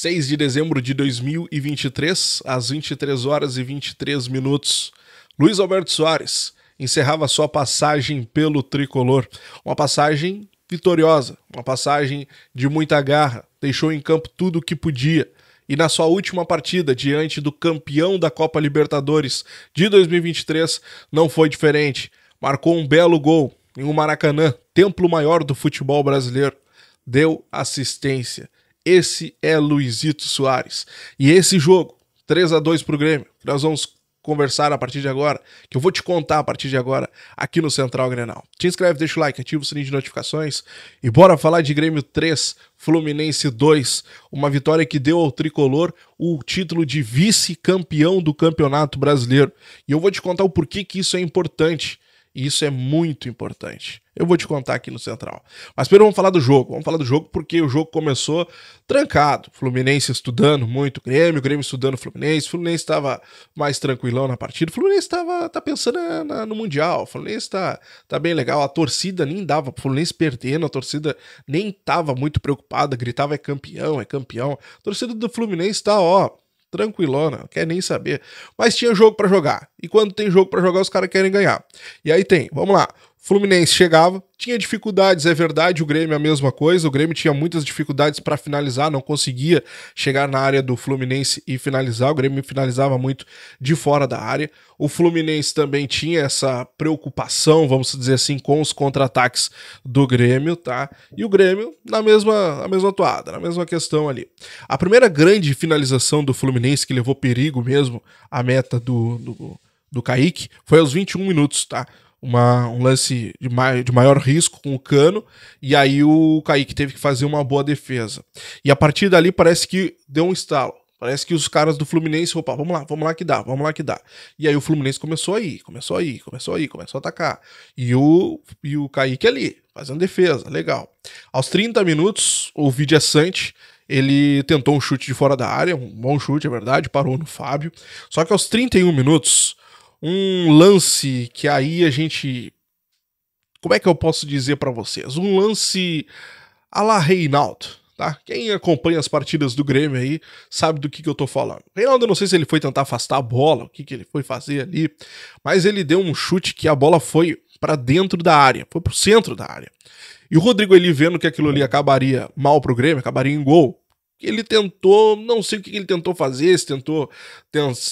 6 de dezembro de 2023, às 23 horas e 23 minutos, Luiz Alberto Soares encerrava sua passagem pelo tricolor. Uma passagem vitoriosa, uma passagem de muita garra, deixou em campo tudo o que podia. E na sua última partida diante do campeão da Copa Libertadores de 2023, não foi diferente. Marcou um belo gol em um Maracanã, templo maior do futebol brasileiro. Deu assistência esse é Luizito Soares. E esse jogo, 3 a 2 pro Grêmio, que nós vamos conversar a partir de agora, que eu vou te contar a partir de agora aqui no Central Grenal. Te inscreve, deixa o like, ativa o sininho de notificações e bora falar de Grêmio 3, Fluminense 2, uma vitória que deu ao tricolor o título de vice-campeão do Campeonato Brasileiro. E eu vou te contar o porquê que isso é importante e isso é muito importante. Eu vou te contar aqui no Central. Mas primeiro vamos falar do jogo. Vamos falar do jogo porque o jogo começou trancado. Fluminense estudando muito o Grêmio, o Grêmio estudando o Fluminense. O Fluminense estava mais tranquilão na partida. O Fluminense estava tá pensando na, no Mundial. O Fluminense está tá bem legal. A torcida nem dava pro Fluminense perdendo. A torcida nem estava muito preocupada. Gritava é campeão, é campeão. A torcida do Fluminense está ó, tranquilona, quer nem saber. Mas tinha jogo para jogar. E quando tem jogo para jogar, os caras querem ganhar. E aí tem, vamos lá, Fluminense chegava, tinha dificuldades, é verdade, o Grêmio é a mesma coisa, o Grêmio tinha muitas dificuldades para finalizar, não conseguia chegar na área do Fluminense e finalizar, o Grêmio finalizava muito de fora da área. O Fluminense também tinha essa preocupação, vamos dizer assim, com os contra-ataques do Grêmio, tá? E o Grêmio na mesma, na mesma toada, na mesma questão ali. A primeira grande finalização do Fluminense que levou perigo mesmo à meta do, do do Kaique foi aos 21 minutos, tá? uma, um lance de, mai, de maior risco com o cano, e aí o Kaique teve que fazer uma boa defesa. E a partir dali parece que deu um estalo. Parece que os caras do Fluminense, opa, vamos lá, vamos lá que dá, vamos lá que dá. E aí o Fluminense começou aí, começou aí, começou aí, começou a atacar. E o, e o Kaique ali, fazendo defesa, legal. Aos 30 minutos, o Vidia Sante, ele tentou um chute de fora da área, um bom chute, é verdade, parou no Fábio. Só que aos 31 minutos, um lance que aí a gente. Como é que eu posso dizer para vocês? Um lance a la Reinaldo, tá? Quem acompanha as partidas do Grêmio aí sabe do que, que eu tô falando. Reinaldo, eu não sei se ele foi tentar afastar a bola, o que, que ele foi fazer ali, mas ele deu um chute que a bola foi para dentro da área, foi pro centro da área. E o Rodrigo ele vendo que aquilo ali acabaria mal pro Grêmio, acabaria em gol, ele tentou, não sei o que ele tentou fazer, se tentou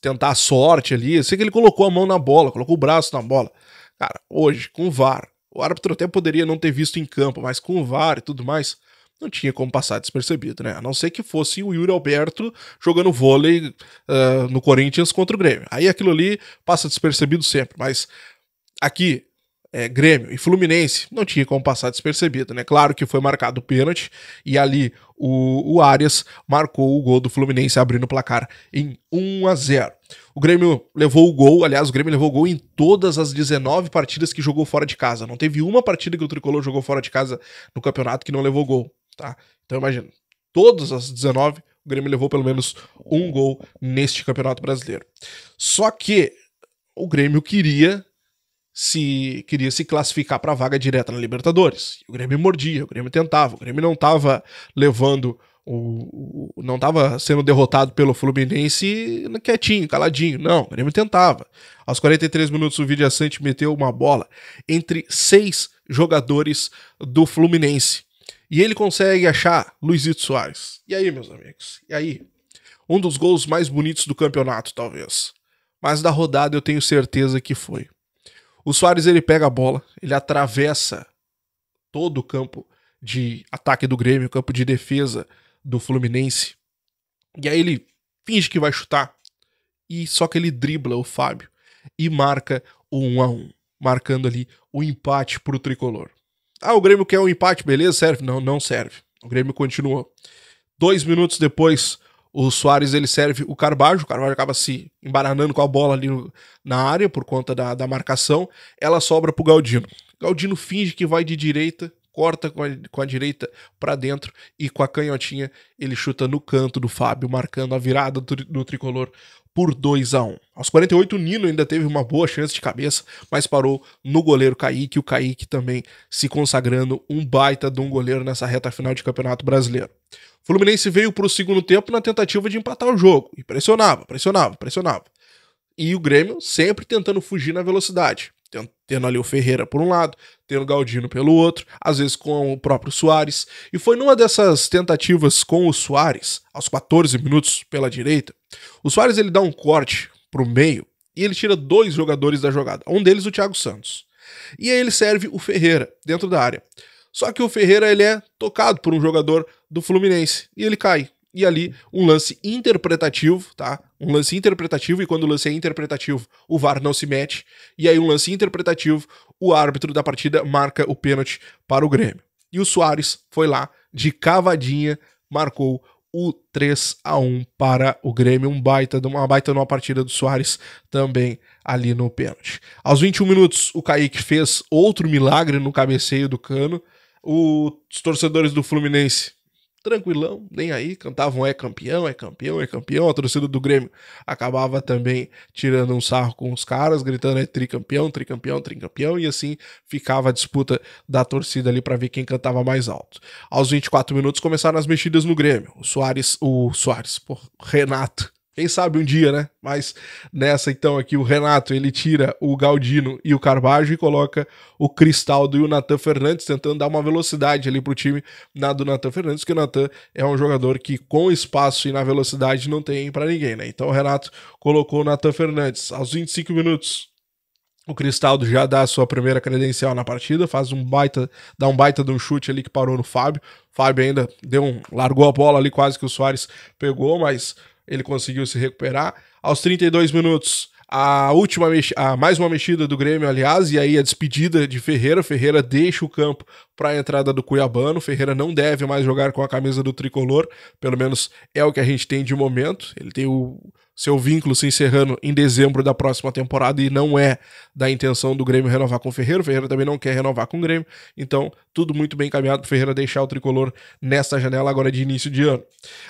tentar a sorte ali. Eu sei que ele colocou a mão na bola, colocou o braço na bola. Cara, hoje, com o VAR, o árbitro até poderia não ter visto em campo, mas com o VAR e tudo mais, não tinha como passar despercebido, né? A não ser que fosse o Yuri Alberto jogando vôlei uh, no Corinthians contra o Grêmio. Aí aquilo ali passa despercebido sempre, mas aqui é, Grêmio e Fluminense, não tinha como passar despercebido, né? Claro que foi marcado o pênalti e ali o, o Arias marcou o gol do Fluminense abrindo o placar em 1 a 0. O Grêmio levou o gol, aliás, o Grêmio levou o gol em todas as 19 partidas que jogou fora de casa. Não teve uma partida que o Tricolor jogou fora de casa no campeonato que não levou gol, tá? Então imagina, todas as 19 o Grêmio levou pelo menos um gol neste Campeonato Brasileiro. Só que o Grêmio queria se queria se classificar para a vaga direta na Libertadores. O Grêmio mordia, o Grêmio tentava, o Grêmio não estava levando o, o não estava sendo derrotado pelo Fluminense quietinho, caladinho. Não, o Grêmio tentava. Aos 43 minutos o Vidia Sante meteu uma bola entre seis jogadores do Fluminense. E ele consegue achar Luizito Soares. E aí, meus amigos? E aí? Um dos gols mais bonitos do campeonato, talvez. Mas da rodada eu tenho certeza que foi. O Soares ele pega a bola, ele atravessa todo o campo de ataque do Grêmio, o campo de defesa do Fluminense. E aí ele finge que vai chutar e só que ele dribla o Fábio e marca o 1 a 1, marcando ali o empate pro tricolor. Ah, o Grêmio quer um empate, beleza? Serve? Não, não serve. O Grêmio continuou. Dois minutos depois, o Soares ele serve o Carvalho, o Carvalho acaba se embaranando com a bola ali no, na área por conta da, da marcação. Ela sobra pro Galdino. Galdino finge que vai de direita, corta com a, com a direita para dentro e com a canhotinha ele chuta no canto do Fábio, marcando a virada do, do tricolor por 2 a 1 Aos 48, o Nino ainda teve uma boa chance de cabeça, mas parou no goleiro Kaique, o Kaique também se consagrando um baita de um goleiro nessa reta final de Campeonato Brasileiro. O Fluminense veio para o segundo tempo na tentativa de empatar o jogo, e pressionava, pressionava, pressionava. E o Grêmio sempre tentando fugir na velocidade tendo ali o Ferreira por um lado, tendo o Galdino pelo outro, às vezes com o próprio Soares. E foi numa dessas tentativas com o Soares, aos 14 minutos pela direita, o Soares ele dá um corte pro meio e ele tira dois jogadores da jogada, um deles o Thiago Santos. E aí ele serve o Ferreira dentro da área. Só que o Ferreira ele é tocado por um jogador do Fluminense e ele cai e ali um lance interpretativo, tá? Um lance interpretativo, e quando o lance é interpretativo, o VAR não se mete. E aí, um lance interpretativo, o árbitro da partida marca o pênalti para o Grêmio. E o Soares foi lá de cavadinha, marcou o 3 a 1 para o Grêmio, um baita, uma baita numa partida do Soares também ali no pênalti. Aos 21 minutos, o Kaique fez outro milagre no cabeceio do cano. Os torcedores do Fluminense tranquilão, nem aí, cantavam é campeão, é campeão, é campeão. A torcida do Grêmio acabava também tirando um sarro com os caras, gritando é tricampeão, tricampeão, tricampeão, e assim ficava a disputa da torcida ali para ver quem cantava mais alto. Aos 24 minutos começaram as mexidas no Grêmio. O Soares, o Soares, pô, Renato quem sabe um dia, né? Mas nessa então aqui o Renato, ele tira o Galdino e o Carvalho e coloca o Cristaldo e o Natan Fernandes, tentando dar uma velocidade ali pro time na do Natan Fernandes, que o Natan é um jogador que com espaço e na velocidade não tem para ninguém, né? Então o Renato colocou o Natan Fernandes aos 25 minutos. O Cristaldo já dá a sua primeira credencial na partida, faz um baita, dá um baita de um chute ali que parou no Fábio. Fábio ainda deu um, largou a bola ali quase que o Soares pegou, mas ele conseguiu se recuperar. Aos 32 minutos, a última a mais uma mexida do Grêmio, aliás, e aí a despedida de Ferreira. Ferreira deixa o campo para a entrada do Cuiabano. Ferreira não deve mais jogar com a camisa do tricolor, pelo menos é o que a gente tem de momento. Ele tem o seu vínculo se encerrando em dezembro da próxima temporada e não é da intenção do Grêmio renovar com o Ferreira. O Ferreira também não quer renovar com o Grêmio, então tudo muito bem encaminhado para o Ferreira deixar o tricolor nesta janela agora de início de ano.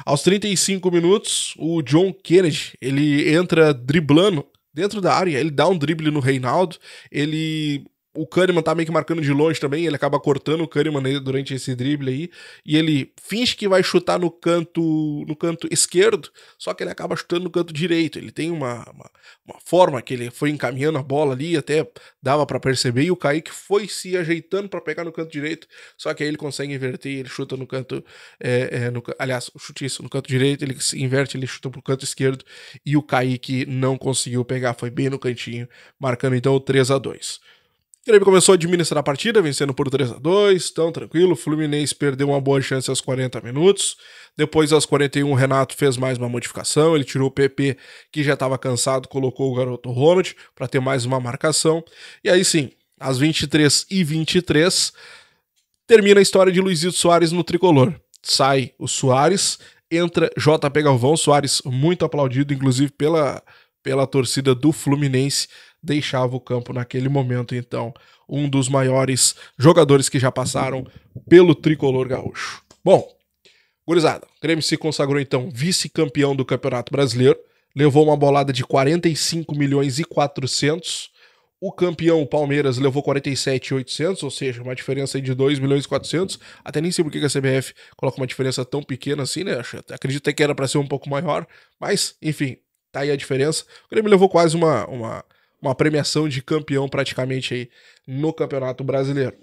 Aos 35 minutos, o John Kennedy ele entra driblando dentro da área, ele dá um drible no Reinaldo, ele o Kahneman tá meio que marcando de longe também, ele acaba cortando o Kahneman durante esse drible aí, e ele finge que vai chutar no canto no canto esquerdo, só que ele acaba chutando no canto direito. Ele tem uma, uma, uma forma que ele foi encaminhando a bola ali, até dava para perceber, e o Kaique foi se ajeitando para pegar no canto direito, só que aí ele consegue inverter, ele chuta no canto, é, é, no, aliás, chute isso, no canto direito, ele se inverte, ele chuta pro canto esquerdo, e o Kaique não conseguiu pegar, foi bem no cantinho, marcando então o 3 a 2 Grêmio começou a administrar a partida, vencendo por 3 a 2 tão tranquilo. O Fluminense perdeu uma boa chance aos 40 minutos. Depois, aos 41, o Renato fez mais uma modificação. Ele tirou o PP, que já estava cansado, colocou o garoto Ronald para ter mais uma marcação. E aí sim, às 23 e 23 termina a história de Luizito Soares no tricolor. Sai o Soares, entra JP Galvão. Soares muito aplaudido, inclusive pela pela torcida do Fluminense, deixava o campo naquele momento. Então, um dos maiores jogadores que já passaram pelo tricolor gaúcho. Bom, gurizada, o Grêmio se consagrou então vice-campeão do Campeonato Brasileiro, levou uma bolada de 45 milhões e 400. O campeão, o Palmeiras, levou 47,800, ou seja, uma diferença de 2 milhões e 400. Até nem sei por que a CBF coloca uma diferença tão pequena assim, né? Acredito até que era para ser um pouco maior, mas, enfim, Tá aí a diferença. O Grêmio levou quase uma, uma, uma premiação de campeão praticamente aí no Campeonato Brasileiro.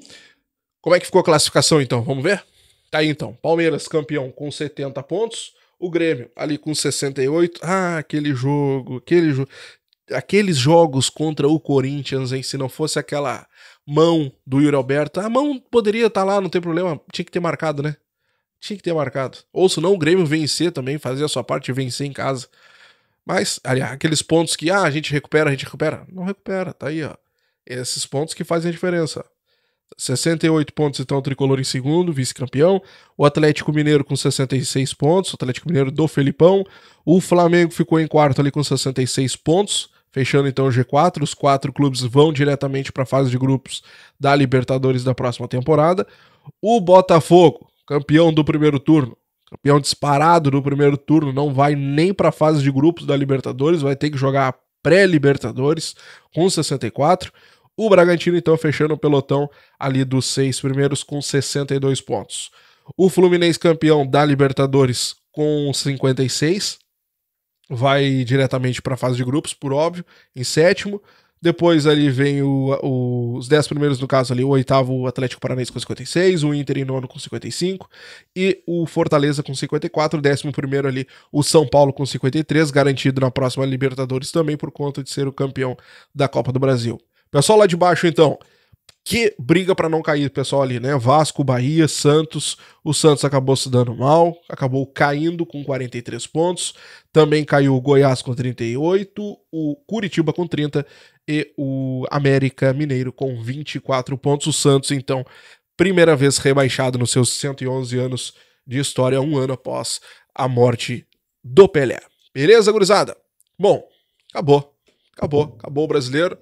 Como é que ficou a classificação então? Vamos ver? Tá aí então. Palmeiras campeão com 70 pontos. O Grêmio ali com 68. Ah, aquele jogo, aquele jogo. Aqueles jogos contra o Corinthians, hein? Se não fosse aquela mão do Yuri Alberto, a mão poderia estar tá lá, não tem problema. Tinha que ter marcado, né? Tinha que ter marcado. Ou se não, o Grêmio vencer também, fazer a sua parte e vencer em casa. Mas aliás, aqueles pontos que ah, a gente recupera, a gente recupera, não recupera, tá aí, ó. Esses pontos que fazem a diferença. 68 pontos, então, o Tricolor em segundo, vice-campeão. O Atlético Mineiro com 66 pontos, o Atlético Mineiro do Felipão. O Flamengo ficou em quarto ali com 66 pontos, fechando então o G4. Os quatro clubes vão diretamente para a fase de grupos da Libertadores da próxima temporada. O Botafogo, campeão do primeiro turno, Campeão disparado no primeiro turno, não vai nem para a fase de grupos da Libertadores, vai ter que jogar pré-Libertadores com 64. O Bragantino, então, fechando o pelotão ali dos seis primeiros com 62 pontos. O Fluminense, campeão da Libertadores, com 56. Vai diretamente para a fase de grupos, por óbvio, em sétimo. Depois ali vem o, o os 10 primeiros, no caso ali, o oitavo Atlético Paranaense com 56, o Inter em nono com 55 e o Fortaleza com 54, o décimo primeiro ali, o São Paulo com 53, garantido na próxima Libertadores também por conta de ser o campeão da Copa do Brasil. Pessoal lá de baixo, então, que briga para não cair, pessoal ali, né? Vasco, Bahia, Santos. O Santos acabou se dando mal, acabou caindo com 43 pontos. Também caiu o Goiás com 38, o Curitiba com 30 e o América Mineiro com 24 pontos. O Santos, então, primeira vez rebaixado nos seus 111 anos de história, um ano após a morte do Pelé. Beleza, gurizada? Bom, acabou. Acabou, acabou o brasileiro.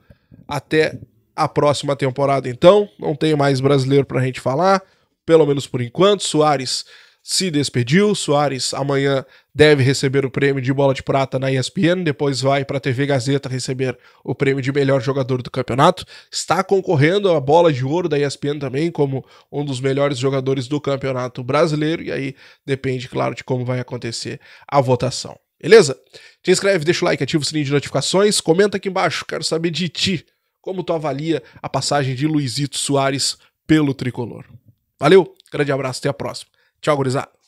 Até a próxima temporada, então. Não tem mais brasileiro para a gente falar, pelo menos por enquanto. Soares se despediu. Soares amanhã deve receber o prêmio de bola de prata na ESPN, depois vai para a TV Gazeta receber o prêmio de melhor jogador do campeonato. Está concorrendo à bola de ouro da ESPN também como um dos melhores jogadores do campeonato brasileiro e aí depende, claro, de como vai acontecer a votação. Beleza? Te inscreve, deixa o like, ativa o sininho de notificações, comenta aqui embaixo, quero saber de ti. Como tu avalia a passagem de Luizito Soares pelo tricolor? Valeu, grande abraço, até a próxima. Tchau, gurizada.